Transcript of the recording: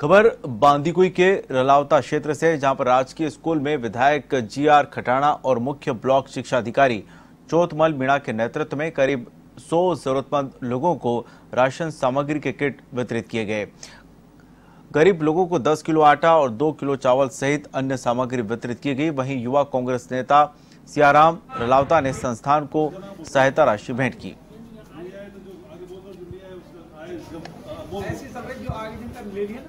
खबर बांदीकुई के रलावता क्षेत्र से जहां पर राजकीय स्कूल में विधायक जीआर खटाणा और मुख्य ब्लॉक शिक्षा अधिकारी चौथमल मीणा के नेतृत्व में करीब 100 जरूरतमंद लोगों को राशन सामग्री के किट वितरित किए गए गरीब लोगों को 10 किलो आटा और 2 किलो चावल सहित अन्य सामग्री वितरित की गई वहीं युवा कांग्रेस नेता सियाराम रलावता ने संस्थान को सहायता राशि भेंट की ऐसी जो आगे दिन तक ले लिया